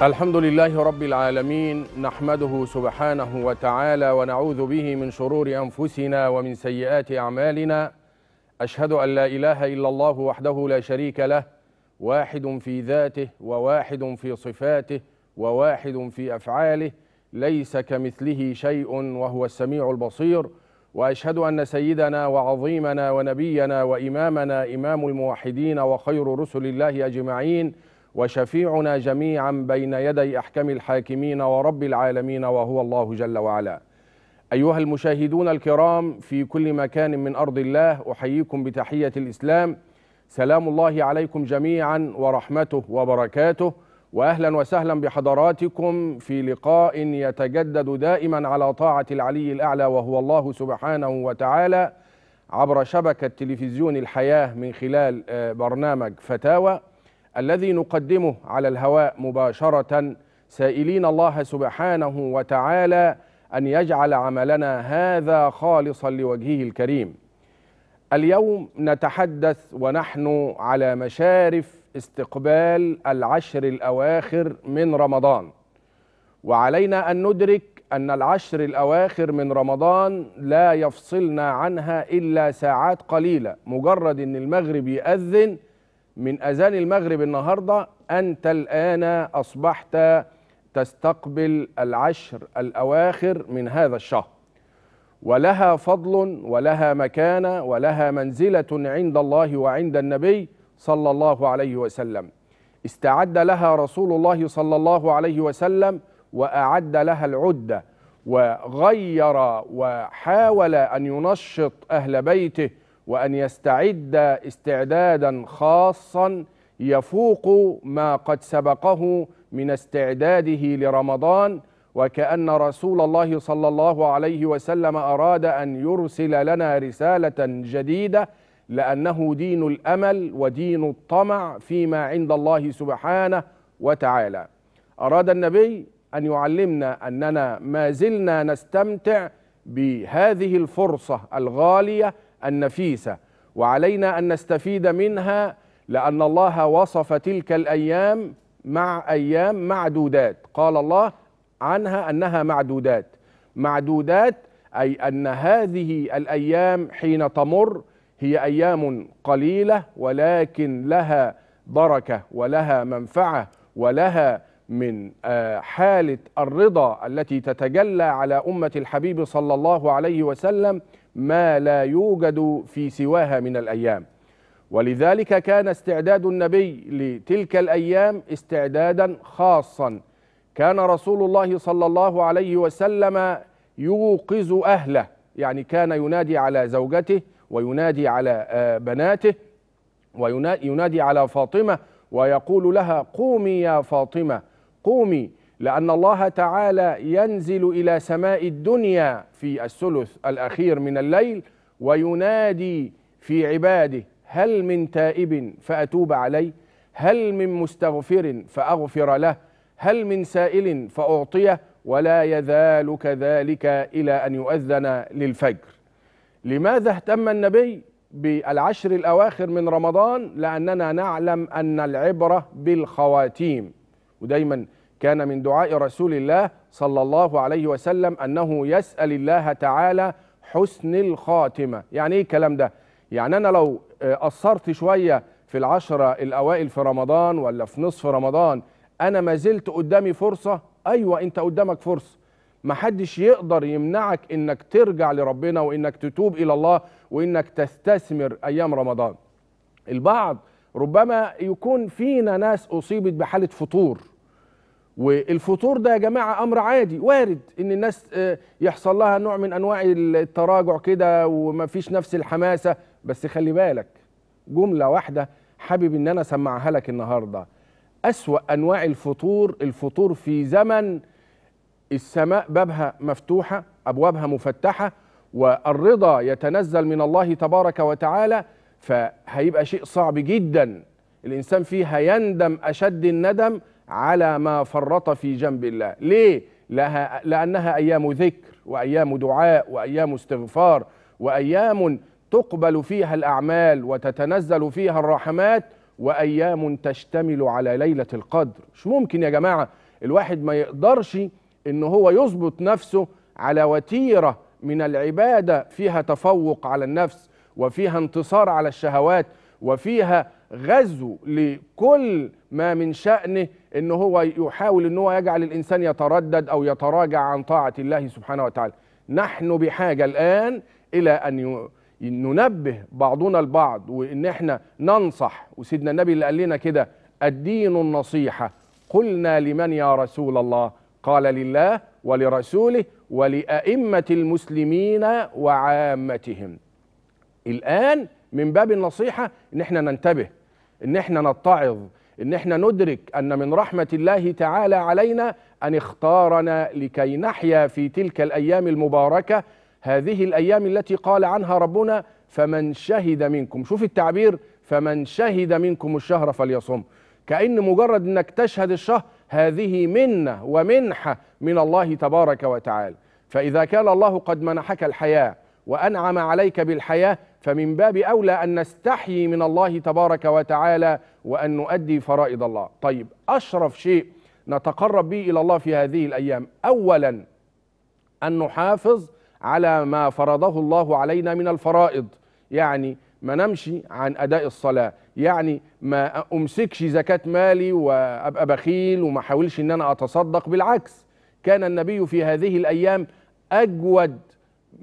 الحمد لله رب العالمين نحمده سبحانه وتعالى ونعوذ به من شرور أنفسنا ومن سيئات أعمالنا أشهد أن لا إله إلا الله وحده لا شريك له واحد في ذاته وواحد في صفاته وواحد في أفعاله ليس كمثله شيء وهو السميع البصير وأشهد أن سيدنا وعظيمنا ونبينا وإمامنا إمام الموحدين وخير رسل الله أجمعين وشفيعنا جميعا بين يدي أحكم الحاكمين ورب العالمين وهو الله جل وعلا أيها المشاهدون الكرام في كل مكان من أرض الله أحييكم بتحية الإسلام سلام الله عليكم جميعا ورحمته وبركاته واهلا وسهلا بحضراتكم في لقاء يتجدد دائما على طاعه العلي الاعلى وهو الله سبحانه وتعالى عبر شبكه تلفزيون الحياه من خلال آه، برنامج فتاوى الذي نقدمه على الهواء مباشرة سائلين الله سبحانه وتعالى أن يجعل عملنا هذا خالصا لوجهه الكريم اليوم نتحدث ونحن على مشارف استقبال العشر الأواخر من رمضان وعلينا أن ندرك أن العشر الأواخر من رمضان لا يفصلنا عنها إلا ساعات قليلة مجرد أن المغرب يأذن من أذان المغرب النهاردة أنت الآن أصبحت تستقبل العشر الأواخر من هذا الشهر ولها فضل ولها مكانة ولها منزلة عند الله وعند النبي صلى الله عليه وسلم استعد لها رسول الله صلى الله عليه وسلم وأعد لها العدة وغير وحاول أن ينشط أهل بيته وأن يستعد استعدادا خاصا يفوق ما قد سبقه من استعداده لرمضان وكأن رسول الله صلى الله عليه وسلم أراد أن يرسل لنا رسالة جديدة لأنه دين الأمل ودين الطمع فيما عند الله سبحانه وتعالى أراد النبي أن يعلمنا أننا ما زلنا نستمتع بهذه الفرصة الغالية النفيسة وعلينا أن نستفيد منها لأن الله وصف تلك الأيام مع أيام معدودات قال الله عنها أنها معدودات معدودات أي أن هذه الأيام حين تمر هي أيام قليلة ولكن لها بركة ولها منفعة ولها من آه، حالة الرضا التي تتجلى على أمة الحبيب صلى الله عليه وسلم ما لا يوجد في سواها من الأيام ولذلك كان استعداد النبي لتلك الأيام استعدادا خاصا كان رسول الله صلى الله عليه وسلم يوقظ أهله يعني كان ينادي على زوجته وينادي على آه، بناته وينادي على فاطمة ويقول لها قومي يا فاطمة قومي لأن الله تعالى ينزل إلى سماء الدنيا في الثلث الأخير من الليل وينادي في عباده هل من تائب فأتوب عليه هل من مستغفر فأغفر له هل من سائل فأعطيه ولا يزال كذلك إلى أن يؤذن للفجر لماذا اهتم النبي بالعشر الأواخر من رمضان لأننا نعلم أن العبرة بالخواتيم ودايماً كان من دعاء رسول الله صلى الله عليه وسلم أنه يسأل الله تعالى حسن الخاتمة يعني إيه الكلام ده؟ يعني أنا لو آه، قصرت شوية في العشرة الأوائل في رمضان ولا في نصف رمضان أنا ما زلت قدامي فرصة أيوة أنت قدامك فرصة محدش يقدر يمنعك انك ترجع لربنا وانك تتوب الى الله وانك تستثمر ايام رمضان البعض ربما يكون فينا ناس اصيبت بحاله فطور والفطور ده يا جماعه امر عادي وارد ان الناس آه، يحصل لها نوع من انواع التراجع كده وما فيش نفس الحماسه بس خلي بالك جمله واحده حابب ان انا اسمعها لك النهارده اسوا انواع الفطور الفطور في زمن السماء بابها مفتوحه ابوابها مفتحه والرضا يتنزل من الله تبارك وتعالى فهيبقى شيء صعب جدا الانسان فيه هيندم اشد الندم على ما فرط في جنب الله ليه لها لانها ايام ذكر وايام دعاء وايام استغفار وايام تقبل فيها الاعمال وتتنزل فيها الرحمات وايام تشتمل على ليله القدر مش ممكن يا جماعه الواحد ما يقدرش ان هو يظبط نفسه على وتيره من العباده فيها تفوق على النفس وفيها انتصار على الشهوات وفيها غزو لكل ما من شأنه ان هو يحاول ان هو يجعل الانسان يتردد او يتراجع عن طاعه الله سبحانه وتعالى نحن بحاجه الان الى ان ننبه بعضنا البعض وان احنا ننصح وسيدنا النبي اللي قال لنا كده الدين النصيحه قلنا لمن يا رسول الله قال لله ولرسوله ولائمه المسلمين وعامتهم الان من باب النصيحه ان احنا ننتبه ان احنا نتعظ ان احنا ندرك ان من رحمه الله تعالى علينا ان اختارنا لكي نحيا في تلك الايام المباركه هذه الايام التي قال عنها ربنا فمن شهد منكم شوف التعبير فمن شهد منكم الشهر فليصم كأن مجرد أنك تشهد الشهر هذه منة ومنحة من الله تبارك وتعالى فإذا كان الله قد منحك الحياة وأنعم عليك بالحياة فمن باب أولى أن نستحيي من الله تبارك وتعالى وأن نؤدي فرائض الله طيب أشرف شيء نتقرب به إلى الله في هذه الأيام أولا أن نحافظ على ما فرضه الله علينا من الفرائض يعني ما نمشي عن أداء الصلاة يعني ما أمسكش زكاة مالي وأبقى بخيل وما حاولش أن أنا أتصدق بالعكس كان النبي في هذه الأيام أجود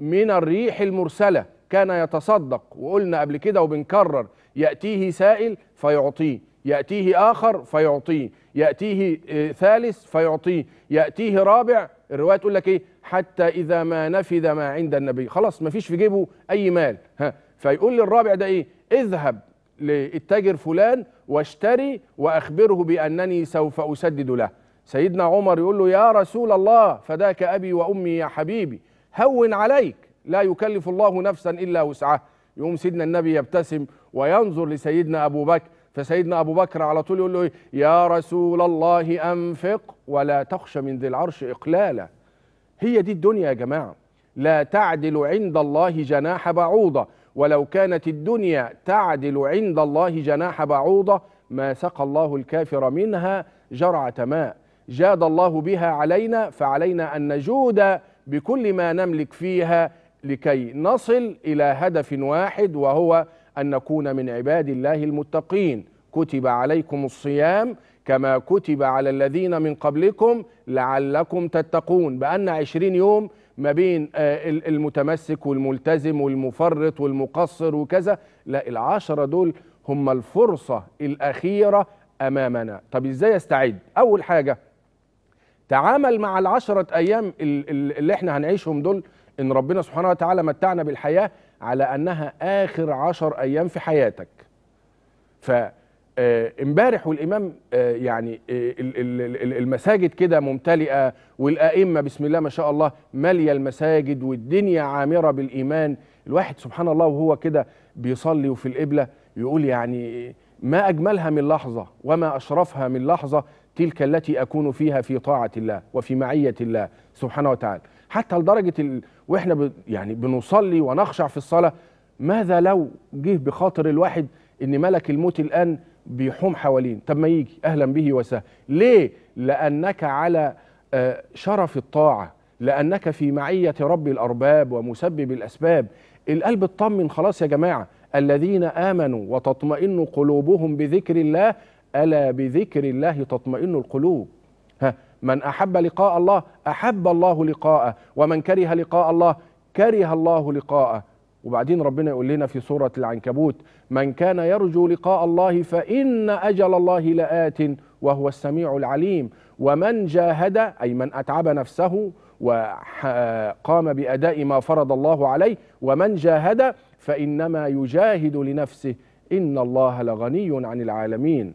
من الريح المرسلة كان يتصدق وقلنا قبل كده وبنكرر يأتيه سائل فيعطيه يأتيه آخر فيعطيه يأتيه آه، ثالث فيعطيه يأتيه رابع الرواية تقول لك إيه حتى إذا ما نفذ ما عند النبي خلاص ما فيش في جيبه أي مال ها فيقول للرابع ده إيه اذهب للتاجر فلان واشتري وأخبره بأنني سوف أسدد له سيدنا عمر يقول له يا رسول الله فداك أبي وأمي يا حبيبي هون عليك لا يكلف الله نفسا إلا وسعها يقوم سيدنا النبي يبتسم وينظر لسيدنا أبو بكر فسيدنا أبو بكر على طول يقول له يا رسول الله أنفق ولا تخش من ذي العرش إقلالا هي دي الدنيا يا جماعة لا تعدل عند الله جناح بعوضة ولو كانت الدنيا تعدل عند الله جناح بعوضة ما سقى الله الكافر منها جرعة ماء جاد الله بها علينا فعلينا أن نجود بكل ما نملك فيها لكي نصل إلى هدف واحد وهو أن نكون من عباد الله المتقين كتب عليكم الصيام كما كتب على الذين من قبلكم لعلكم تتقون بأن عشرين يوم ما بين آه، المتمسك والملتزم والمفرط والمقصر وكذا لا العشرة دول هم الفرصة الأخيرة أمامنا طب إزاي أستعد أول حاجة تعامل مع العشرة أيام اللي احنا هنعيشهم دول ان ربنا سبحانه وتعالى متعنا بالحياه على انها اخر عشر ايام في حياتك ف آه، امبارح والامام آه، يعني آه، المساجد كده ممتلئه والائمه بسم الله ما شاء الله ماليه المساجد والدنيا عامره بالايمان الواحد سبحان الله وهو كده بيصلي وفي القبله يقول يعني ما اجملها من لحظه وما اشرفها من لحظه تلك التي اكون فيها في طاعه الله وفي معيه الله سبحانه وتعالى حتى لدرجه واحنا ب... يعني بنصلي ونخشع في الصلاه ماذا لو جه بخاطر الواحد ان ملك الموت الان بيحوم حوالين طب ما يجي اهلا به وسهلا ليه لانك على آه، شرف الطاعه لانك في معيه رب الارباب ومسبب الاسباب القلب اطمن خلاص يا جماعه الذين امنوا وتطمئن قلوبهم بذكر الله الا بذكر الله تطمئن القلوب من أحب لقاء الله أحب الله لقاءه ومن كره لقاء الله كره الله لقاءه وبعدين ربنا يقول لنا في سورة العنكبوت من كان يرجو لقاء الله فإن أجل الله لآت وهو السميع العليم ومن جاهد أي من أتعب نفسه وقام بأداء ما فرض الله عليه ومن جاهد فإنما يجاهد لنفسه إن الله لغني عن العالمين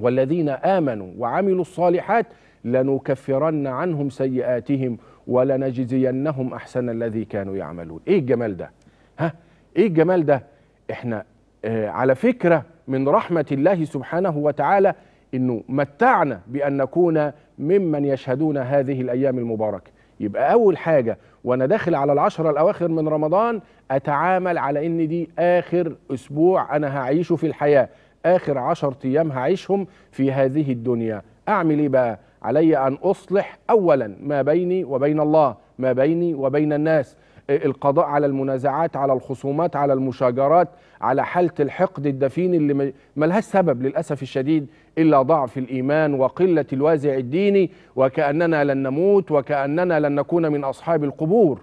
والذين آمنوا وعملوا الصالحات لنكفرن عنهم سيئاتهم ولنجزينهم أحسن الذي كانوا يعملون إيه الجمال ده ها إيه الجمال ده إحنا آه على فكرة من رحمة الله سبحانه وتعالى إنه متعنا بأن نكون ممن يشهدون هذه الأيام المباركة يبقى أول حاجة وأنا داخل على العشرة الأواخر من رمضان أتعامل على إن دي آخر أسبوع أنا هعيشه في الحياة آخر عشر أيام هعيشهم في هذه الدنيا أعمل إيه بقى علي أن أصلح أولا ما بيني وبين الله ما بيني وبين الناس القضاء على المنازعات على الخصومات على المشاجرات على حالة الحقد الدفين اللي ملهاش سبب للأسف الشديد إلا ضعف الإيمان وقلة الوازع الديني وكأننا لن نموت وكأننا لن نكون من أصحاب القبور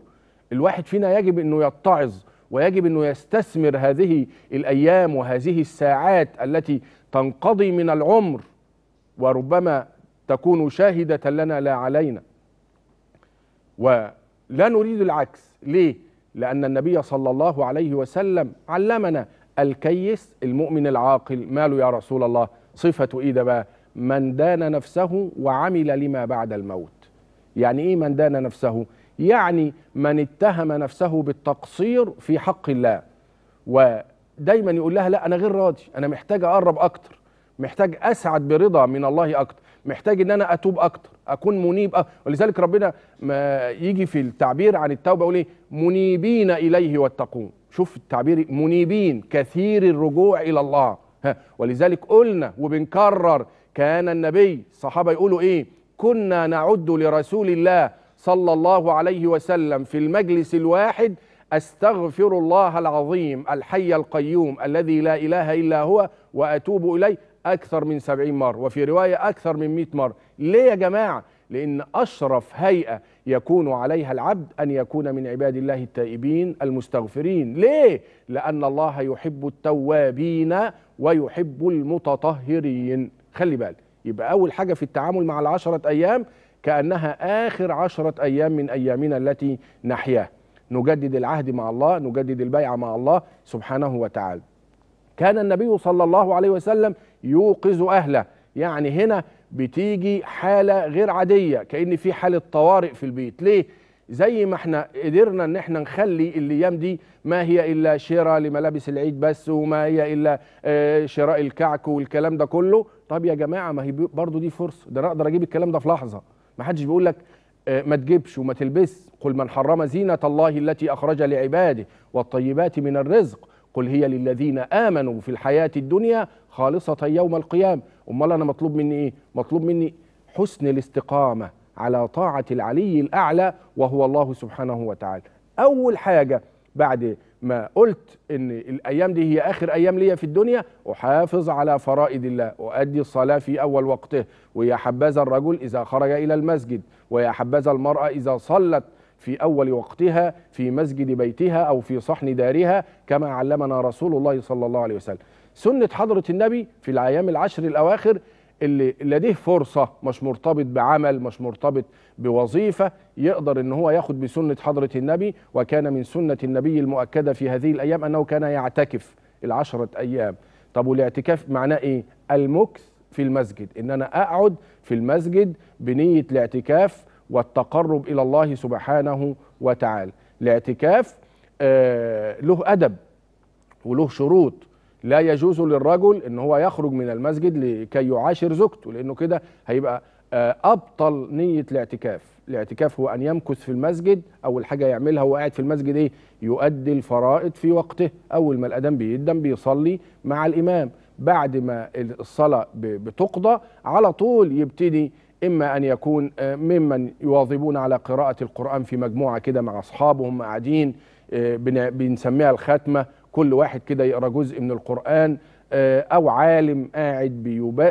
الواحد فينا يجب أنه يتعظ ويجب أنه يستثمر هذه الأيام وهذه الساعات التي تنقضي من العمر وربما تكون شاهدة لنا لا علينا ولا نريد العكس ليه؟ لأن النبي صلى الله عليه وسلم علمنا الكيس المؤمن العاقل ماله يا رسول الله صفته إيه ده بقى من دان نفسه وعمل لما بعد الموت يعني إيه من دان نفسه يعني من اتهم نفسه بالتقصير في حق الله ودايما يقول لها لا أنا غير راضي أنا محتاج أقرب أكتر محتاج أسعد برضا من الله أكتر محتاج ان انا اتوب اكتر اكون منيب أكتر. ولذلك ربنا ما يجي في التعبير عن التوبه يقول ايه منيبين اليه واتقون شوف التعبير منيبين كثير الرجوع الى الله ها. ولذلك قلنا وبنكرر كان النبي الصحابه يقولوا ايه كنا نعد لرسول الله صلى الله عليه وسلم في المجلس الواحد استغفر الله العظيم الحي القيوم الذي لا اله الا هو واتوب اليه أكثر من 70 مرة وفي رواية أكثر من 100 مرة ليه يا جماعة؟ لأن أشرف هيئة يكون عليها العبد أن يكون من عباد الله التائبين المستغفرين ليه؟ لأن الله يحب التوابين ويحب المتطهرين خلي بالك يبقى أول حاجة في التعامل مع العشرة أيام كأنها آخر عشرة أيام من أيامنا التي نحياها نجدد العهد مع الله نجدد البيعة مع الله سبحانه وتعالى كان النبي صلى الله عليه وسلم يوقظ أهله يعني هنا بتيجي حالة غير عادية كأن في حالة طوارئ في البيت ليه؟ زي ما احنا قدرنا ان احنا نخلي الايام دي ما هي الا شراء لملابس العيد بس وما هي الا آه، شراء الكعك والكلام ده كله طب يا جماعه ما هي برضو دي فرصه ده انا اقدر اجيب الكلام ده في لحظه ما حدش بيقول لك آه، ما تجيبش وما تلبس قل من حرم زينه الله التي اخرج لعباده والطيبات من الرزق قل هي للذين امنوا في الحياه الدنيا خالصه يوم القيامه امال انا مطلوب مني ايه مطلوب مني حسن الاستقامه على طاعه العلي الاعلى وهو الله سبحانه وتعالى اول حاجه بعد ما قلت ان الايام دي هي اخر ايام ليا في الدنيا احافظ على فرائض الله اؤدي الصلاه في اول وقته ويا حبذا الرجل اذا خرج الى المسجد ويا حبذا المراه اذا صلت في أول وقتها في مسجد بيتها أو في صحن دارها كما علمنا رسول الله صلى الله عليه وسلم سنة حضرة النبي في الأيام العشر الأواخر اللي لديه فرصة مش مرتبط بعمل مش مرتبط بوظيفة يقدر ان هو ياخد بسنة حضرة النبي وكان من سنة النبي المؤكدة في هذه الأيام أنه كان يعتكف العشرة أيام طب والاعتكاف معناه إيه؟ المكث في المسجد ان انا اقعد في المسجد بنيه الاعتكاف والتقرب إلى الله سبحانه وتعالى الاعتكاف آه، له أدب وله شروط لا يجوز للرجل ان هو يخرج من المسجد لكي يعاشر زوجته لانه كده هيبقى آه، ابطل نيه الاعتكاف الاعتكاف هو ان يمكث في المسجد اول حاجه يعملها وهو قاعد في المسجد ايه يؤدي الفرائض في وقته اول ما الاذان بيدم بيصلي مع الامام بعد ما الصلاه بتقضى على طول يبتدي إما أن يكون آه، ممن يواظبون على قراءة القرآن في مجموعة كده مع أصحابهم قاعدين آه، بنسميها الختمة كل واحد كده يقرأ جزء من القرآن آه، أو عالم قاعد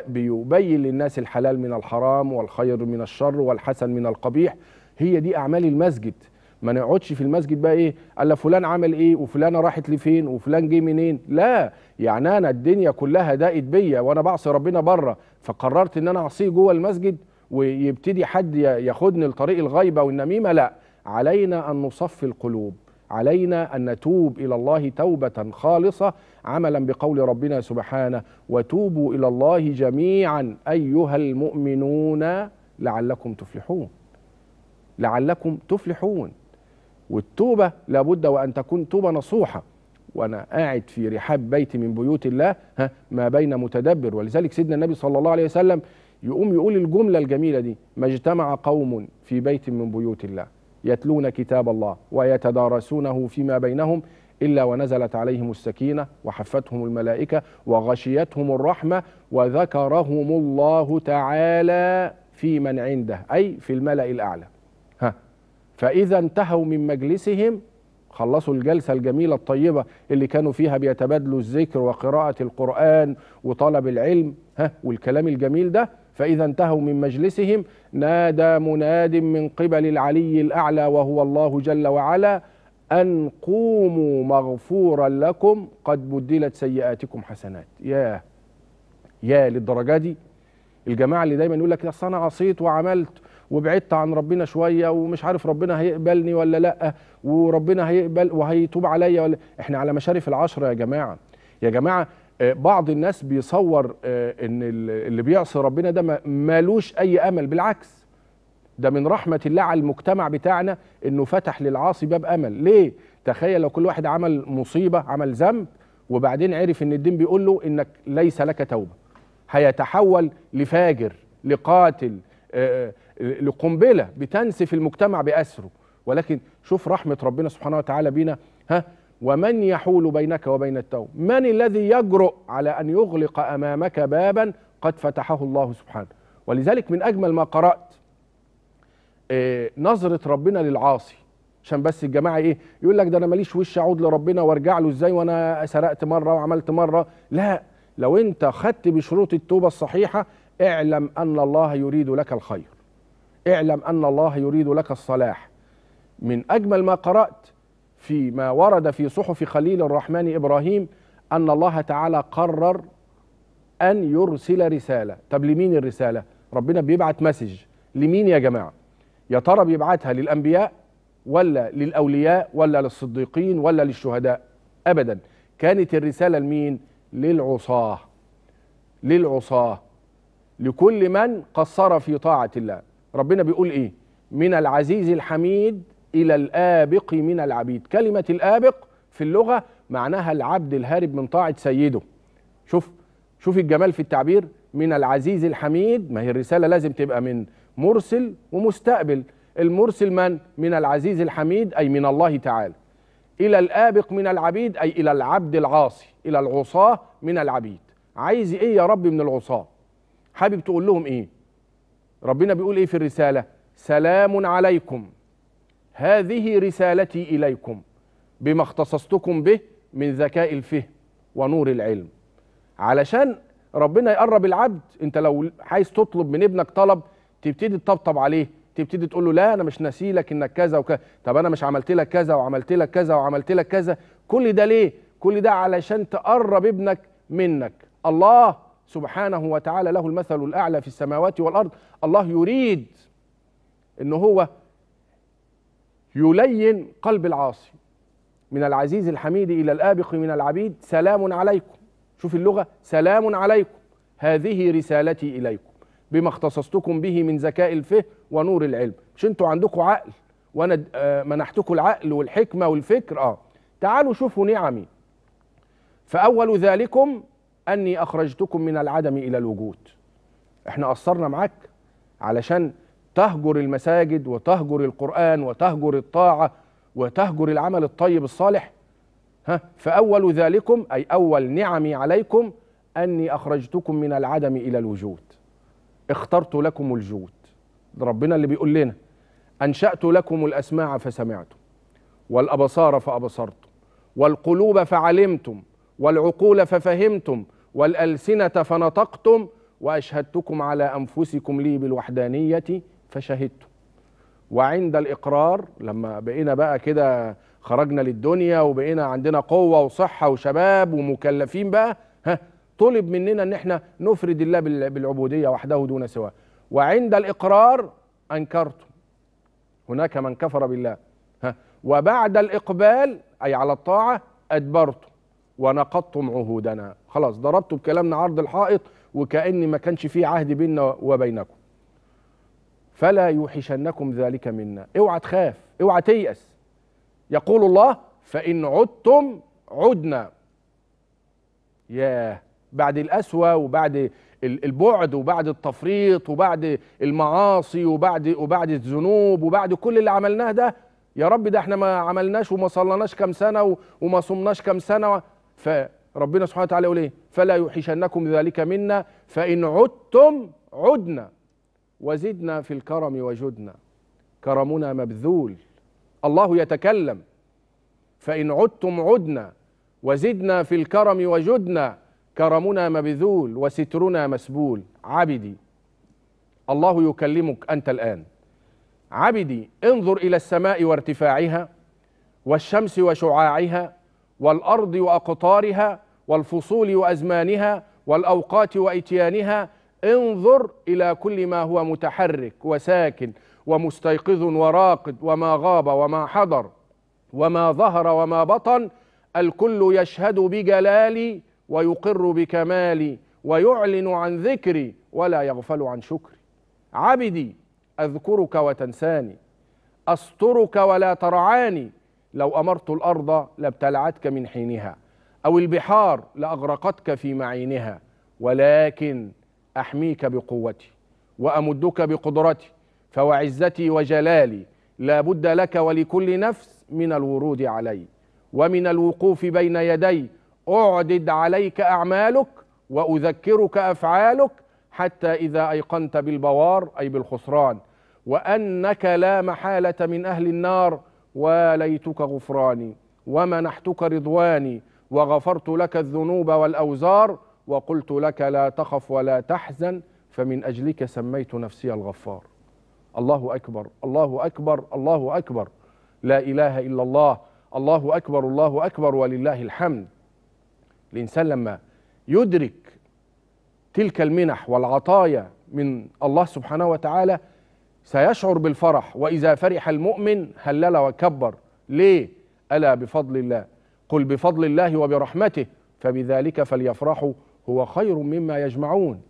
بيبين للناس الحلال من الحرام والخير من الشر والحسن من القبيح هي دي أعمال المسجد ما نقعدش في المسجد بقى ايه الا فلان عمل ايه وفلانه راحت لفين وفلان جه منين لا يعني انا الدنيا كلها دائت بيا وانا بعصي ربنا بره فقررت ان انا اعصيه جوه المسجد ويبتدي حد ياخدني لطريق الغيبة والنميمة لا علينا أن نصفي القلوب علينا أن نتوب إلى الله توبة خالصة عملا بقول ربنا سبحانه وتوبوا إلى الله جميعا أيها المؤمنون لعلكم تفلحون لعلكم تفلحون والتوبة لابد وأن تكون توبة نصوحة وأنا قاعد في رحاب بيتي من بيوت الله ها ما بين متدبر ولذلك سيدنا النبي صلى الله عليه وسلم يقوم يقول الجملة الجميلة دي ما اجتمع قوم في بيت من بيوت الله يتلون كتاب الله ويتدارسونه فيما بينهم إلا ونزلت عليهم السكينة وحفتهم الملائكة وغشيتهم الرحمة وذكرهم الله تعالى في من عنده أي في الملأ الأعلى ها فإذا انتهوا من مجلسهم خلصوا الجلسة الجميلة الطيبة اللي كانوا فيها بيتبادلوا الذكر وقراءة القرآن وطلب العلم ها والكلام الجميل ده فإذا انتهوا من مجلسهم نادى مناد من قبل العلي الأعلى وهو الله جل وعلا أن قوموا مغفورا لكم قد بدلت سيئاتكم حسنات يا يا للدرجة دي الجماعة اللي دايما يقول لك أصل أنا عصيت وعملت وبعدت عن ربنا شوية ومش عارف ربنا هيقبلني ولا لأ وربنا هيقبل وهيتوب عليا ولا إحنا على مشارف العشرة يا جماعة يا جماعة آه، بعض الناس بيصور آه، ان اللي بيعصي ربنا ده مالوش اي امل بالعكس ده من رحمه الله على المجتمع بتاعنا انه فتح للعاصي باب امل ليه تخيل لو كل واحد عمل مصيبه عمل ذنب وبعدين عرف ان الدين بيقول له انك ليس لك توبه هيتحول لفاجر لقاتل آه، لقنبله بتنسف المجتمع باسره ولكن شوف رحمه ربنا سبحانه وتعالى بينا ها ومن يحول بينك وبين التوبة من الذي يجرؤ على أن يغلق أمامك بابا قد فتحه الله سبحانه ولذلك من أجمل ما قرأت آه، نظرة ربنا للعاصي عشان بس الجماعة إيه يقول لك ده أنا ماليش وش أعود لربنا وأرجع له إزاي وأنا سرقت مرة وعملت مرة لا لو أنت خدت بشروط التوبة الصحيحة اعلم أن الله يريد لك الخير اعلم أن الله يريد لك الصلاح من أجمل ما قرأت فيما ورد في صحف خليل الرحمن إبراهيم أن الله تعالى قرر أن يرسل رسالة طب لمين الرسالة ربنا بيبعت مسج لمين يا جماعة يا ترى بيبعتها للأنبياء ولا للأولياء ولا للصديقين ولا للشهداء أبدا كانت الرسالة لمين للعصاة للعصاة لكل من قصر في طاعة الله ربنا بيقول إيه من العزيز الحميد إلى الآبق من العبيد كلمة الآبق في اللغة معناها العبد الهارب من طاعة سيده شوف شوف الجمال في التعبير من العزيز الحميد ما هي الرسالة لازم تبقى من مرسل ومستقبل المرسل من؟ من العزيز الحميد أي من الله تعالى إلى الآبق من العبيد أي إلى العبد العاصي إلى العصاة من العبيد عايز إيه يا رب من العصاة حابب تقول لهم إيه ربنا بيقول إيه في الرسالة سلام عليكم هذه رسالتي إليكم بما اختصصتكم به من ذكاء الفهم ونور العلم علشان ربنا يقرب العبد انت لو عايز تطلب من ابنك طلب تبتدي تطبطب عليه تبتدي تقول له لا انا مش ناسي لك انك كذا وكذا طب انا مش عملت لك كذا وعملت لك كذا وعملت لك كذا كل ده ليه كل ده علشان تقرب ابنك منك الله سبحانه وتعالى له المثل الاعلى في السماوات والارض الله يريد ان هو يلين قلب العاصي من العزيز الحميد إلى الآبق من العبيد سلام عليكم شوف اللغة سلام عليكم هذه رسالتي إليكم بما اختصصتكم به من ذكاء الفهم ونور العلم مش انتوا عندكم عقل وانا آه، منحتكم العقل والحكمة والفكر اه تعالوا شوفوا نعمي فأول ذلكم أني أخرجتكم من العدم إلى الوجود احنا قصرنا معاك علشان تهجر المساجد وتهجر القرآن وتهجر الطاعة وتهجر العمل الطيب الصالح ها فأول ذلكم أي أول نعمي عليكم أني أخرجتكم من العدم إلى الوجود اخترت لكم الجود ربنا اللي بيقول لنا أنشأت لكم الأسماع فسمعتم والأبصار فأبصرتم والقلوب فعلمتم والعقول ففهمتم والألسنة فنطقتم وأشهدتكم على أنفسكم لي بالوحدانية فشهدت وعند الإقرار لما بقينا بقى كده خرجنا للدنيا وبقينا عندنا قوة وصحة وشباب ومكلفين بقى ها طلب مننا ان احنا نفرد الله بالعبودية وحده دون سواه وعند الإقرار أنكرت هناك من كفر بالله ها وبعد الإقبال أي على الطاعة أدبرت ونقضتم عهودنا خلاص ضربتوا بكلامنا عرض الحائط وكأن ما كانش فيه عهد بيننا وبينكم فلا يوحشنكم ذلك منا اوعى تخاف اوعى تيأس يقول الله فإن عدتم عدنا ياه بعد القسوة وبعد البعد وبعد التفريط وبعد المعاصي وبعد وبعد الذنوب وبعد كل اللي عملناه ده يا رب ده احنا ما عملناش وما صلناش كام سنة وما صمناش كام سنة فربنا سبحانه وتعالى يقول ايه فلا يوحشنكم ذلك منا فإن عدتم عدنا وزدنا في الكرم وجدنا كرمنا مبذول الله يتكلم فإن عدتم عدنا وزدنا في الكرم وجدنا كرمنا مبذول وسترنا مسبول عبدي الله يكلمك أنت الآن عبدي انظر إلى السماء وارتفاعها والشمس وشعاعها والأرض وأقطارها والفصول وأزمانها والأوقات وإتيانها انظر إلى كل ما هو متحرك وساكن ومستيقظ وراقد وما غاب وما حضر وما ظهر وما بطن الكل يشهد بجلالي ويقر بكمالي ويعلن عن ذكري ولا يغفل عن شكري عبدي أذكرك وتنساني أسترك ولا ترعاني لو أمرت الأرض لابتلعتك من حينها أو البحار لأغرقتك في معينها ولكن أحميك بقوتي وأمدك بقدرتي فوعزتي وجلالي لا بد لك ولكل نفس من الورود علي ومن الوقوف بين يدي أعدد عليك أعمالك وأذكرك أفعالك حتى إذا أيقنت بالبوار أي بالخسران وأنك لا محالة من أهل النار وليتك غفراني ومنحتك رضواني وغفرت لك الذنوب والأوزار وقلت لك لا تخف ولا تحزن فمن أجلك سميت نفسي الغفار الله أكبر الله أكبر الله أكبر لا إله إلا الله الله أكبر الله أكبر ولله الحمد الإنسان لما يدرك تلك المنح والعطايا من الله سبحانه وتعالى سيشعر بالفرح وإذا فرح المؤمن هلل وكبر ليه؟ ألا بفضل الله قل بفضل الله وبرحمته فبذلك فليفرحوا هو خير مما يجمعون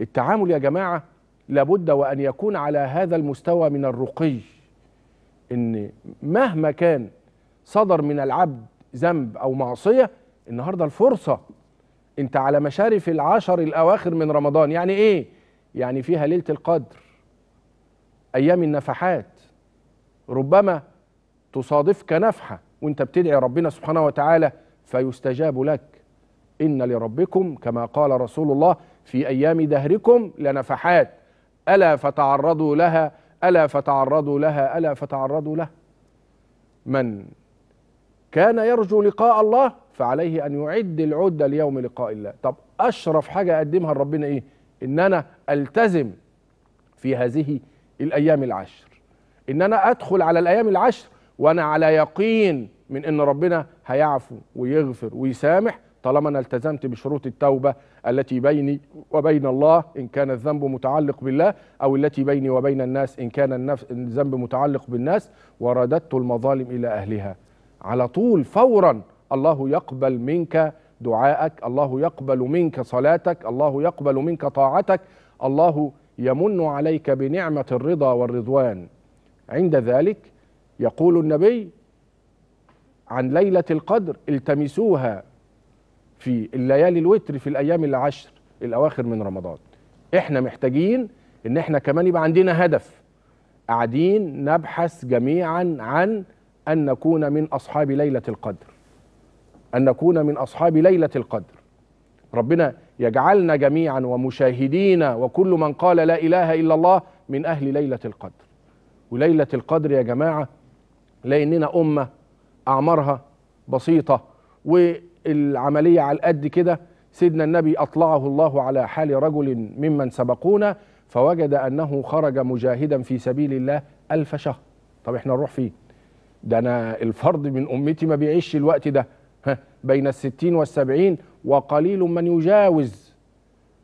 التعامل يا جماعة لابد وأن يكون على هذا المستوى من الرقي إن مهما كان صدر من العبد ذنب أو معصية النهاردة الفرصة أنت على مشارف العشر الأواخر من رمضان يعني إيه؟ يعني فيها ليلة القدر أيام النفحات ربما تصادفك نفحة وانت بتدعي ربنا سبحانه وتعالى فيستجاب لك إن لربكم كما قال رسول الله في أيام دهركم لنفحات ألا فتعرضوا لها ألا فتعرضوا لها ألا فتعرضوا لها من كان يرجو لقاء الله فعليه أن يعد العدة ليوم لقاء الله طب أشرف حاجة أقدمها لربنا إيه إن أنا ألتزم في هذه الأيام العشر إن أنا أدخل على الأيام العشر وأنا على يقين من إن ربنا هيعفو ويغفر ويسامح طالما أنا التزمت بشروط التوبة التي بيني وبين الله إن كان الذنب متعلق بالله أو التي بيني وبين الناس إن كان الذنب متعلق بالناس ورددت المظالم إلى أهلها على طول فورا الله يقبل منك دعاءك الله يقبل منك صلاتك الله يقبل منك طاعتك الله يمن عليك بنعمة الرضا والرضوان عند ذلك يقول النبي عن ليلة القدر التمسوها في الليالي الوتر في الايام العشر الاواخر من رمضان احنا محتاجين ان احنا كمان يبقى عندنا هدف قاعدين نبحث جميعا عن ان نكون من اصحاب ليله القدر ان نكون من اصحاب ليله القدر ربنا يجعلنا جميعا ومشاهدينا وكل من قال لا اله الا الله من اهل ليله القدر وليله القدر يا جماعه لاننا امه اعمارها بسيطه و العملية على القد كده سيدنا النبي أطلعه الله على حال رجل ممن سبقونا فوجد أنه خرج مجاهدا في سبيل الله ألف شهر طب احنا نروح فين ده أنا الفرد من أمتي ما بيعيش الوقت ده ها بين الستين والسبعين وقليل من يجاوز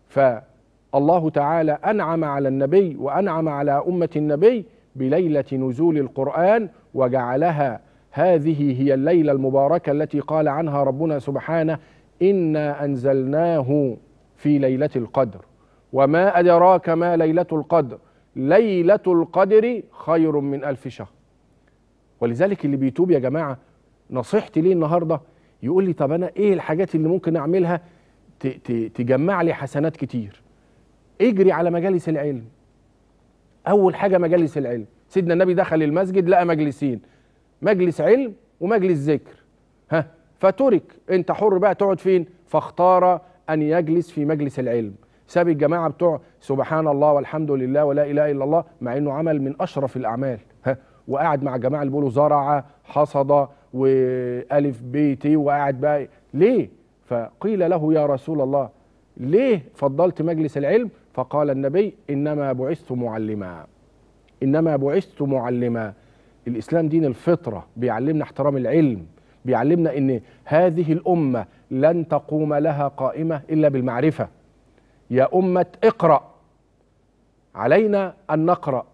فالله تعالى أنعم على النبي وأنعم على أمة النبي بليلة نزول القرآن وجعلها هذه هي الليلة المباركة التي قال عنها ربنا سبحانه إنا أنزلناه في ليلة القدر وما أدراك ما ليلة القدر ليلة القدر خير من ألف شهر ولذلك اللي بيتوب يا جماعة نصيحتي ليه النهاردة يقول لي طب أنا إيه الحاجات اللي ممكن أعملها تجمع لي حسنات كتير اجري على مجالس العلم أول حاجة مجالس العلم سيدنا النبي دخل المسجد لقى مجلسين مجلس علم ومجلس ذكر ها فترك انت حر بقى تقعد فين فاختار ان يجلس في مجلس العلم ساب الجماعه بتوع سبحان الله والحمد لله ولا اله الا الله مع انه عمل من اشرف الاعمال ها وقعد مع جماعه اللي بيقولوا زرع حصد والف ب ت وقعد بقى ليه فقيل له يا رسول الله ليه فضلت مجلس العلم فقال النبي انما بعثت معلما انما بعثت معلما الاسلام دين الفطره بيعلمنا احترام العلم بيعلمنا ان هذه الامه لن تقوم لها قائمه الا بالمعرفه يا امه اقرا علينا ان نقرا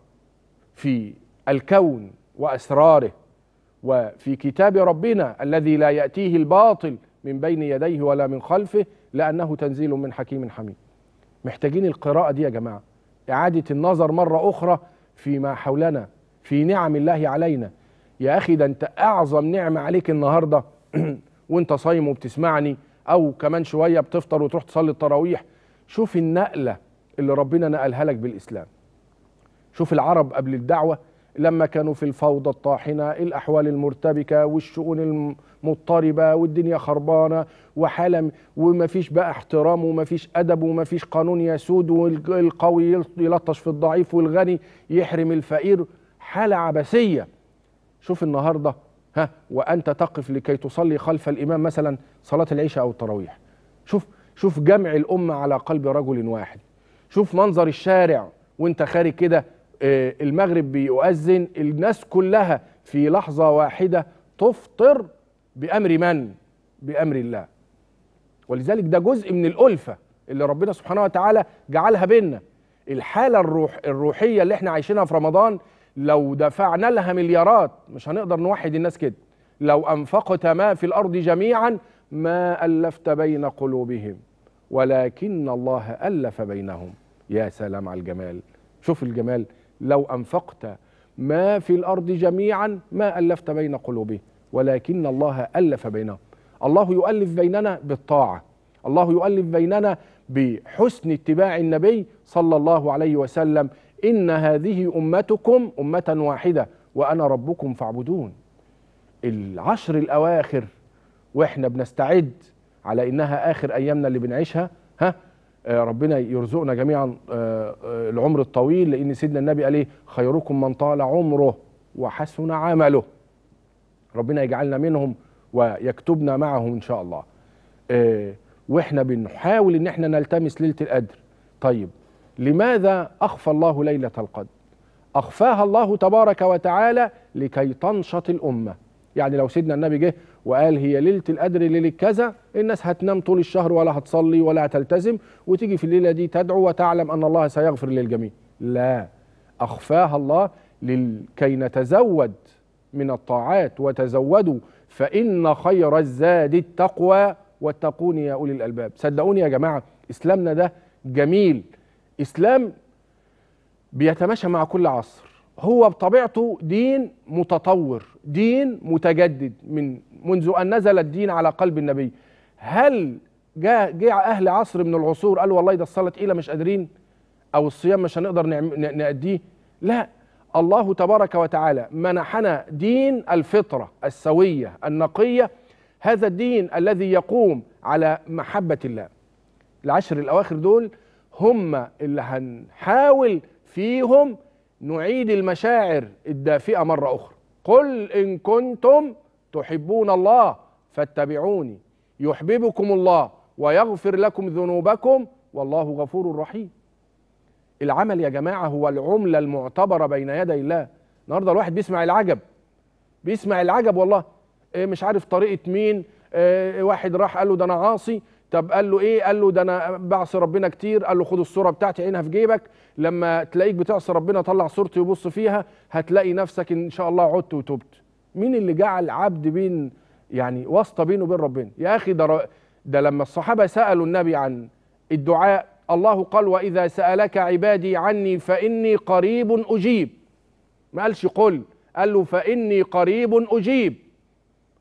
في الكون واسراره وفي كتاب ربنا الذي لا ياتيه الباطل من بين يديه ولا من خلفه لانه تنزيل من حكيم حميد محتاجين القراءه دي يا جماعه اعاده النظر مره اخرى فيما حولنا في نعم الله علينا يا أخي ده أنت أعظم نعمة عليك النهاردة وأنت صايم وبتسمعني أو كمان شوية بتفطر وتروح تصلي التراويح شوف النقلة اللي ربنا نقلها لك بالإسلام شوف العرب قبل الدعوة لما كانوا في الفوضى الطاحنة الأحوال المرتبكة والشؤون المضطربة والدنيا خربانة وحالة ومفيش بقى احترام ومفيش أدب ومفيش قانون يسود والقوي يلطش في الضعيف والغني يحرم الفقير حالة عبثية شوف النهاردة ها وأنت تقف لكي تصلي خلف الإمام مثلا صلاة العشاء أو التراويح شوف شوف جمع الأمة على قلب رجل واحد شوف منظر الشارع وانت خارج كده آه، المغرب بيؤذن الناس كلها في لحظة واحدة تفطر بأمر من؟ بأمر الله ولذلك ده جزء من الألفة اللي ربنا سبحانه وتعالى جعلها بيننا الحالة الروح الروحية اللي احنا عايشينها في رمضان لو دفعنا لها مليارات مش هنقدر نوحد الناس كده لو أنفقت ما في الأرض جميعا ما ألفت بين قلوبهم ولكن الله ألف بينهم يا سلام على الجمال شوف الجمال لو أنفقت ما في الأرض جميعا ما ألفت بين قلوبهم ولكن الله ألف بينهم الله يؤلف بيننا بالطاعة الله يؤلف بيننا بحسن اتباع النبي صلى الله عليه وسلم إن هذه أمتكم أمة واحدة وأنا ربكم فاعبدون العشر الأواخر وإحنا بنستعد على إنها آخر أيامنا اللي بنعيشها ها آه، ربنا يرزقنا جميعا آه، آه، العمر الطويل لأن سيدنا النبي قال إيه خيركم من طال عمره وحسن عمله ربنا يجعلنا منهم ويكتبنا معهم إن شاء الله واحنا بنحاول ان احنا نلتمس ليله القدر طيب لماذا أخفى الله ليلة القدر أخفاها الله تبارك وتعالى لكي تنشط الأمة يعني لو سيدنا النبي جه وقال هي ليلة القدر ليلة كذا الناس هتنام طول الشهر ولا هتصلي ولا هتلتزم وتيجي في الليلة دي تدعو وتعلم أن الله سيغفر للجميع لا أخفاها الله لكي نتزود من الطاعات وتزودوا فإن خير الزاد التقوى واتقوني يا أولي الألباب صدقوني يا جماعة إسلامنا ده جميل إسلام بيتماشى مع كل عصر هو بطبيعته دين متطور دين متجدد من منذ أن نزل الدين على قلب النبي هل جاء جاء أهل عصر من العصور قالوا والله ده الصلاة تقيلة مش قادرين أو الصيام مش هنقدر نعم- نأديه لا الله تبارك وتعالى منحنا دين الفطرة السوية النقية هذا الدين الذي يقوم على محبة الله العشر الأواخر دول هم اللي هنحاول فيهم نعيد المشاعر الدافئه مره اخرى قل ان كنتم تحبون الله فاتبعوني يحببكم الله ويغفر لكم ذنوبكم والله غفور رحيم العمل يا جماعه هو العمله المعتبره بين يدي الله النهارده الواحد بيسمع العجب بيسمع العجب والله إيه، مش عارف طريقه مين إيه، واحد راح قال له ده انا عاصي طب قال له ايه قال له ده انا بعصي ربنا كتير قال له خد الصوره بتاعتي عينها في جيبك لما تلاقيك بتعصي ربنا طلع صورتي وبص فيها هتلاقي نفسك ان شاء الله عدت وتبت مين اللي جعل عبد بين يعني واسطه بينه وبين ربنا يا اخي ده ده لما الصحابه سالوا النبي عن الدعاء الله قال واذا سالك عبادي عني فاني قريب اجيب ما قالش قل قال له فاني قريب اجيب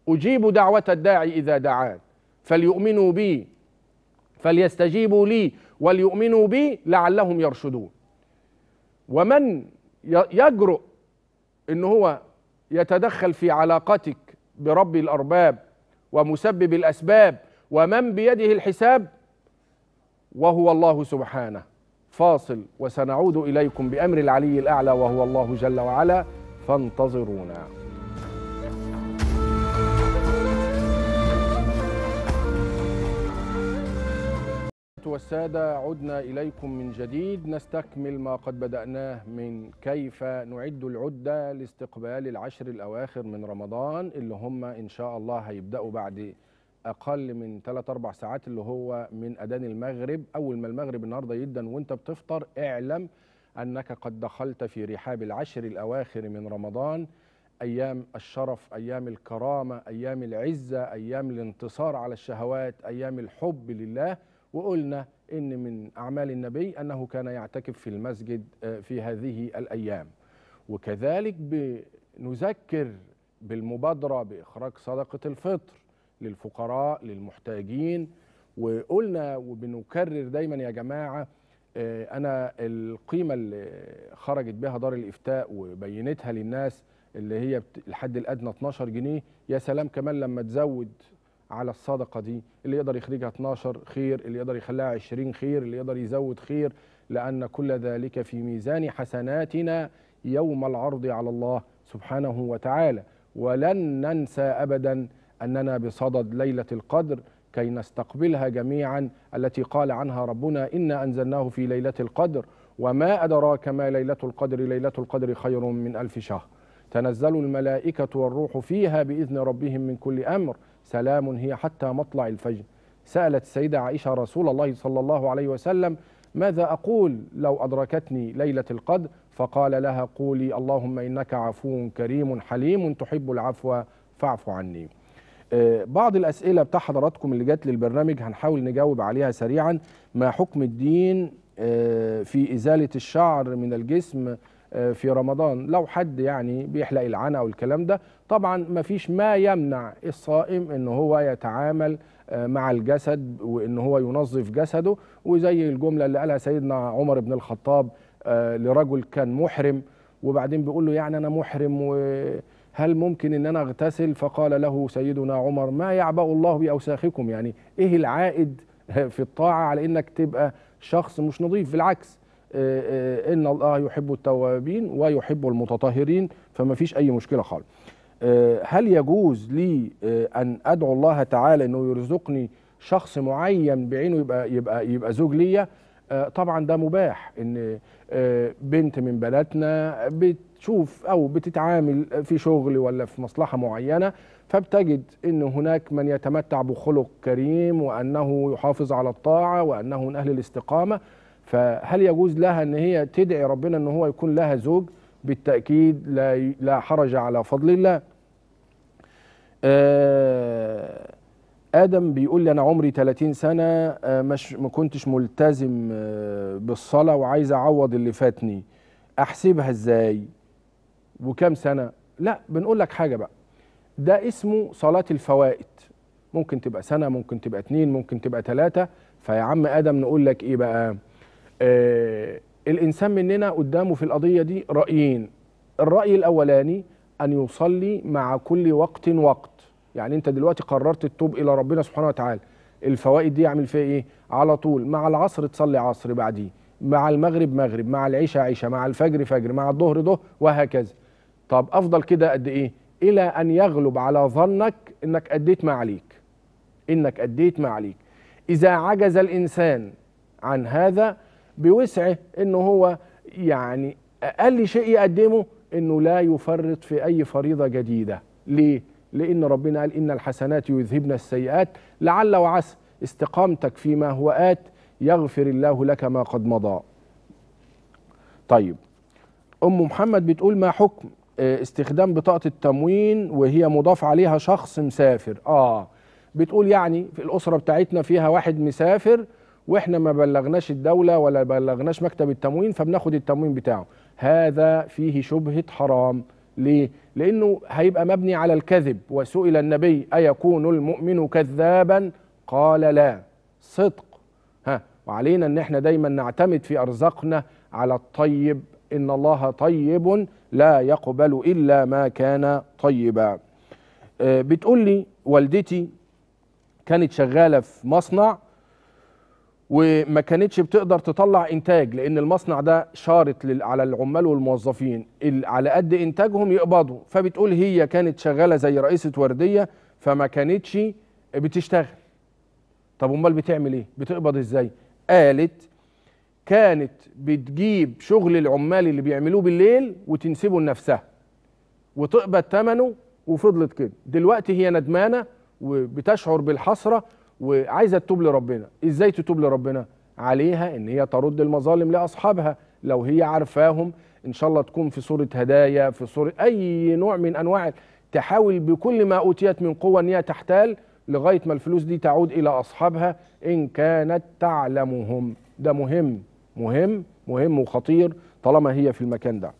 اجيب دعوه الداعي اذا دعان فليؤمنوا بي فليستجيبوا لي وليؤمنوا بي لعلهم يرشدون ومن يجرؤ ان هو يتدخل في علاقتك برب الارباب ومسبب الاسباب ومن بيده الحساب وهو الله سبحانه فاصل وسنعود اليكم بامر العلي الاعلى وهو الله جل وعلا فانتظرونا والسادة عدنا إليكم من جديد نستكمل ما قد بدأناه من كيف نعد العدة لاستقبال العشر الأواخر من رمضان اللي هم إن شاء الله هيبدأوا بعد أقل من 3-4 ساعات اللي هو من أذان المغرب أول ما المغرب النهاردة جدا وانت بتفطر اعلم أنك قد دخلت في رحاب العشر الأواخر من رمضان أيام الشرف أيام الكرامة أيام العزة أيام الانتصار على الشهوات أيام الحب لله وقلنا ان من اعمال النبي انه كان يعتكف في المسجد آه، في هذه الايام وكذلك نذكر بالمبادره باخراج صدقه الفطر للفقراء للمحتاجين وقلنا وبنكرر دايما يا جماعه آه، انا القيمه اللي خرجت بها دار الافتاء وبينتها للناس اللي هي الحد الادنى 12 جنيه يا سلام كمان لما تزود على الصدقه دي اللي يقدر يخرجها 12 خير اللي يقدر يخليها 20 خير اللي يقدر يزود خير لان كل ذلك في ميزان حسناتنا يوم العرض على الله سبحانه وتعالى ولن ننسى ابدا اننا بصدد ليله القدر كي نستقبلها جميعا التي قال عنها ربنا انا انزلناه في ليله القدر وما ادراك ما ليله القدر ليله القدر خير من الف شهر تنزل الملائكه والروح فيها باذن ربهم من كل امر سلام هي حتى مطلع الفجر سألت السيدة عائشة رسول الله صلى الله عليه وسلم ماذا أقول لو أدركتني ليلة القدر فقال لها قولي اللهم إنك عفو كريم حليم تحب العفو فاعف عني آه، بعض الأسئلة بتاع حضراتكم اللي جات للبرنامج هنحاول نجاوب عليها سريعا ما حكم الدين آه، في إزالة الشعر من الجسم آه، في رمضان لو حد يعني بيحلق العنى والكلام ده طبعا مفيش ما يمنع الصائم ان هو يتعامل آه، مع الجسد وان هو ينظف جسده وزي الجمله اللي قالها سيدنا عمر بن الخطاب آه، لرجل كان محرم وبعدين بيقول له يعني انا محرم وهل ممكن ان انا اغتسل فقال له سيدنا عمر ما يعبأ الله باوساخكم يعني ايه العائد في الطاعه على انك تبقى شخص مش نظيف بالعكس آه، آه، ان الله يحب التوابين ويحب المتطهرين فما فيش اي مشكله خالص آه، هل يجوز لي ان ادعو الله تعالى انه يرزقني شخص معين بعينه يبقى يبقى يبقى زوج ليا طبعا ده مباح ان بنت من بناتنا بتشوف او بتتعامل في شغل ولا في مصلحه معينه فبتجد ان هناك من يتمتع بخلق كريم وانه يحافظ على الطاعه وانه من اهل الاستقامه فهل يجوز لها ان هي تدعي ربنا ان هو يكون لها زوج بالتاكيد لا لا حرج على فضل الله آه، ادم بيقول لي انا عمري 30 سنه آه، مش ما كنتش ملتزم آه، بالصلاه وعايز اعوض اللي فاتني احسبها ازاي وكم سنه لا بنقول لك حاجه بقى ده اسمه صلاه الفوائد ممكن تبقى سنه ممكن تبقى اتنين ممكن تبقى ثلاثة فيا عم ادم نقول لك ايه بقى آه، الانسان مننا قدامه في القضيه دي رايين الراي الاولاني ان يصلي مع كل وقت وقت يعني انت دلوقتي قررت التوب الى ربنا سبحانه وتعالى الفوائد دي يعمل فيها ايه على طول مع العصر تصلي عصر بعديه مع المغرب مغرب مع العشاء عشاء مع الفجر فجر مع الظهر ظهر وهكذا طب افضل كده قد ايه الى ان يغلب على ظنك انك اديت ما عليك انك اديت ما عليك اذا عجز الانسان عن هذا بوسعه ان هو يعني اقل شيء يقدمه انه لا يفرط في اي فريضه جديده ليه لان ربنا قال ان الحسنات يذهبن السيئات لعل وعسى استقامتك فيما هو ات يغفر الله لك ما قد مضى طيب ام محمد بتقول ما حكم آه، استخدام بطاقه التموين وهي مضاف عليها شخص مسافر اه بتقول يعني في الاسره بتاعتنا فيها واحد مسافر واحنا ما بلغناش الدوله ولا بلغناش مكتب التموين فبناخد التموين بتاعه هذا فيه شبهه حرام ليه لانه هيبقى مبني على الكذب وسئل النبي ايكون المؤمن كذابا قال لا صدق ها وعلينا ان احنا دايما نعتمد في ارزاقنا على الطيب ان الله طيب لا يقبل الا ما كان طيبا آه، بتقول لي والدتي كانت شغاله في مصنع وما كانتش بتقدر تطلع انتاج لان المصنع ده شارط على العمال والموظفين على قد انتاجهم يقبضوا فبتقول هي كانت شغاله زي رئيسه ورديه فما كانتش بتشتغل طب امال بتعمل ايه بتقبض ازاي قالت كانت بتجيب شغل العمال اللي بيعملوه بالليل وتنسبه لنفسها وتقبض ثمنه وفضلت كده دلوقتي هي ندمانه وبتشعر بالحسره وعايزه تتوب لربنا ازاي تتوب لربنا عليها ان هي ترد المظالم لاصحابها لو هي عارفاهم ان شاء الله تكون في صوره هدايا في صوره اي نوع من انواع تحاول بكل ما اوتيت من قوه ان هي تحتال لغايه ما الفلوس دي تعود الى اصحابها ان كانت تعلمهم ده مهم مهم مهم وخطير طالما هي في المكان ده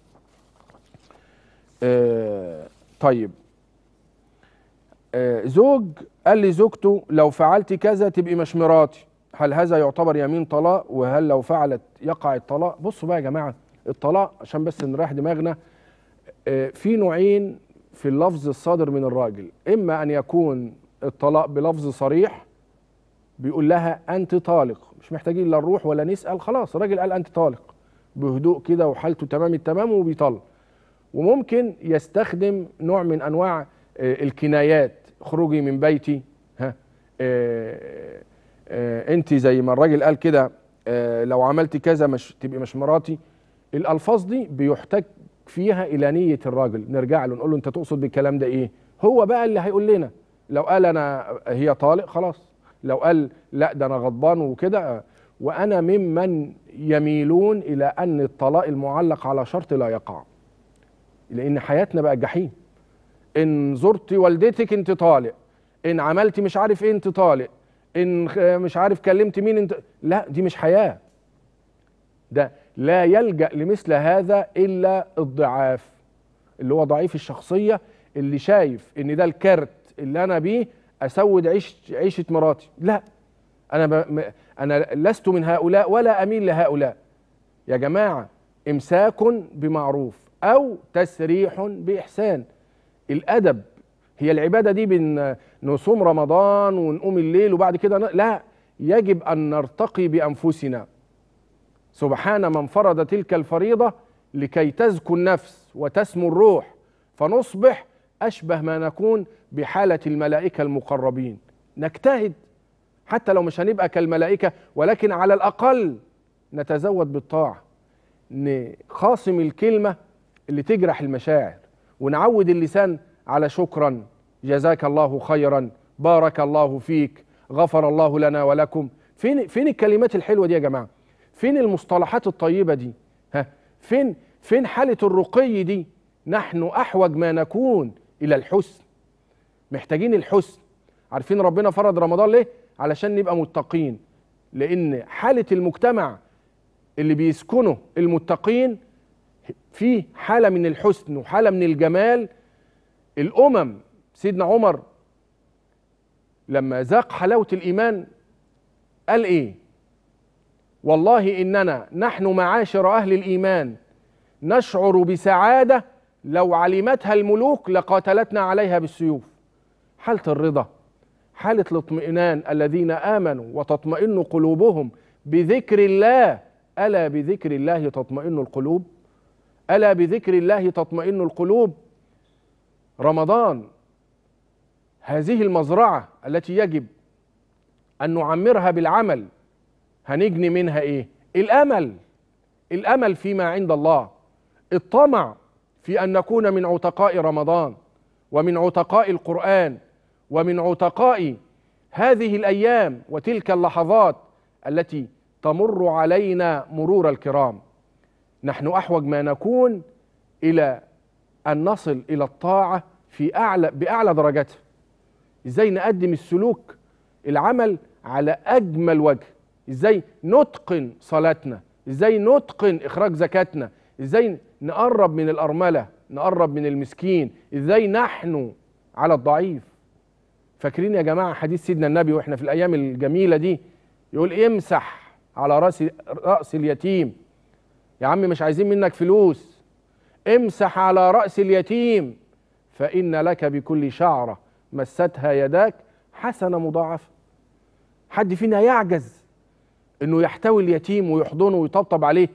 آه طيب آه زوج قال لي زوجته لو فعلت كذا تبقي مش مراتي هل هذا يعتبر يمين طلاق وهل لو فعلت يقع الطلاق بصوا بقى يا جماعه الطلاق عشان بس نريح دماغنا آه، في نوعين في اللفظ الصادر من الراجل اما ان يكون الطلاق بلفظ صريح بيقول لها انت طالق مش محتاجين لا نروح ولا نسال خلاص الراجل قال انت طالق بهدوء كده وحالته تمام التمام وبيطلق وممكن يستخدم نوع من انواع آه، الكنايات خروجي من بيتي ها آه، آه، انت زي ما الراجل قال كده آه، لو عملتي كذا مش تبقي مش مراتي الالفاظ دي بيحتاج فيها الى نيه الراجل نرجع له نقول له انت تقصد بالكلام ده ايه هو بقى اللي هيقول لنا لو قال انا هي طالق خلاص لو قال لا ده انا غضبان وكده وانا ممن يميلون الى ان الطلاق المعلق على شرط لا يقع لان حياتنا بقى جحيم ان زرت والدتك انت طالق ان عملتي مش عارف ايه انت طالق ان مش عارف كلمت مين انت لا دي مش حياه ده لا يلجا لمثل هذا الا الضعاف اللي هو ضعيف الشخصيه اللي شايف ان ده الكارت اللي انا بيه اسود عيش عيشه مراتي لا انا ب... انا لست من هؤلاء ولا اميل لهؤلاء يا جماعه امساك بمعروف او تسريح باحسان الادب هي العباده دي بين نصوم رمضان ونقوم الليل وبعد كده لا يجب ان نرتقي بانفسنا سبحان من فرض تلك الفريضه لكي تزكو النفس وتسمو الروح فنصبح اشبه ما نكون بحاله الملائكه المقربين نجتهد حتى لو مش هنبقى كالملائكه ولكن على الاقل نتزود بالطاعه نخاصم الكلمه اللي تجرح المشاعر ونعود اللسان على شكرا جزاك الله خيرا بارك الله فيك غفر الله لنا ولكم فين فين الكلمات الحلوه دي يا جماعه فين المصطلحات الطيبه دي ها فين فين حاله الرقي دي نحن احوج ما نكون الى الحسن محتاجين الحسن عارفين ربنا فرض رمضان ليه علشان نبقى متقين لان حاله المجتمع اللي بيسكنه المتقين في حالة من الحسن وحالة من الجمال الأمم سيدنا عمر لما ذاق حلاوة الإيمان قال إيه والله إننا نحن معاشر أهل الإيمان نشعر بسعادة لو علمتها الملوك لقاتلتنا عليها بالسيوف حالة الرضا حالة الاطمئنان الذين آمنوا وتطمئن قلوبهم بذكر الله ألا بذكر الله تطمئن القلوب ألا بذكر الله تطمئن القلوب رمضان هذه المزرعة التي يجب أن نعمرها بالعمل هنجني منها إيه؟ الأمل الأمل فيما عند الله الطمع في أن نكون من عتقاء رمضان ومن عتقاء القرآن ومن عتقاء هذه الأيام وتلك اللحظات التي تمر علينا مرور الكرام نحن احوج ما نكون الى ان نصل الى الطاعه في اعلى باعلى درجاتها ازاي نقدم السلوك العمل على اجمل وجه ازاي نتقن صلاتنا ازاي نتقن اخراج زكاتنا ازاي نقرب من الارمله نقرب من المسكين ازاي نحن على الضعيف فاكرين يا جماعه حديث سيدنا النبي واحنا في الايام الجميله دي يقول امسح على راس راس اليتيم يا عم مش عايزين منك فلوس امسح على رأس اليتيم فإن لك بكل شعرة مستها يداك حسنة مضاعفة حد فينا يعجز انه يحتوي اليتيم ويحضنه ويطبطب عليه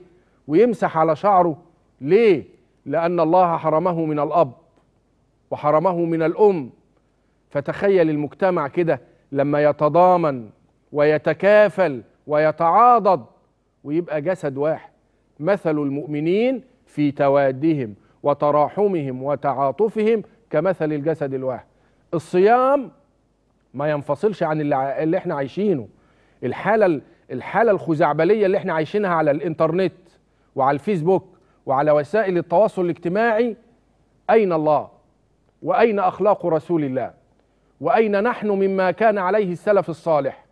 ويمسح على شعره ليه لان الله حرمه من الاب وحرمه من الام فتخيل المجتمع كده لما يتضامن ويتكافل ويتعاضد ويبقى جسد واحد مثل المؤمنين في توادهم وتراحمهم وتعاطفهم كمثل الجسد الواحد الصيام ما ينفصلش عن اللي, اللي احنا عايشينه الحالة الحالة الخزعبلية اللي احنا عايشينها على الانترنت وعلى الفيسبوك وعلى وسائل التواصل الاجتماعي أين الله وأين أخلاق رسول الله وأين نحن مما كان عليه السلف الصالح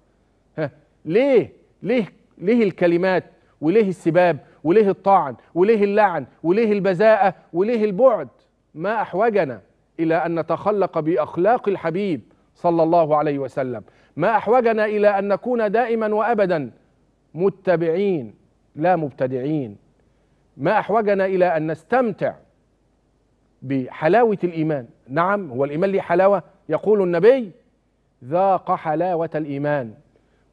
ها ليه ليه ليه الكلمات وليه السباب وليه الطعن وليه اللعن وليه البذاءة وليه البعد ما أحوجنا إلى أن نتخلق بأخلاق الحبيب صلى الله عليه وسلم ما أحوجنا إلى أن نكون دائما وأبدا متبعين لا مبتدعين ما أحوجنا إلى أن نستمتع بحلاوة الإيمان نعم هو الإيمان ليه حلاوة يقول النبي ذاق حلاوة الإيمان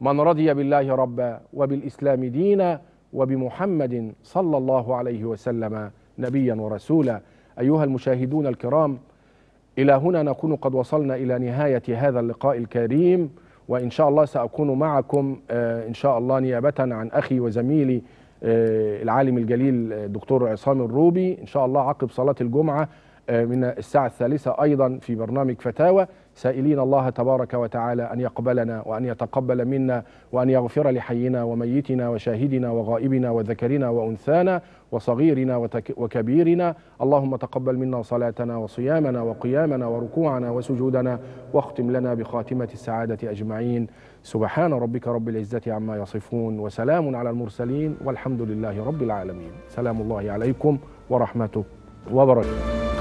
من رضي بالله ربا وبالإسلام دينا وبمحمد صلى الله عليه وسلم نبيا ورسولا ايها المشاهدون الكرام الى هنا نكون قد وصلنا الى نهايه هذا اللقاء الكريم وان شاء الله ساكون معكم آه، ان شاء الله نيابه عن اخي وزميلي آه، العالم الجليل الدكتور آه، عصام الروبي ان شاء الله عقب صلاه الجمعه من الساعه الثالثه ايضا في برنامج فتاوى سائلين الله تبارك وتعالى أن يقبلنا وأن يتقبل منا وأن يغفر لحينا وميتنا وشاهدنا وغائبنا وذكرنا وأنثانا وصغيرنا وكبيرنا اللهم تقبل منا صلاتنا وصيامنا وقيامنا وركوعنا وسجودنا واختم لنا بخاتمة السعادة أجمعين سبحان ربك رب العزة عما يصفون وسلام على المرسلين والحمد لله رب العالمين سلام الله عليكم ورحمته وبركاته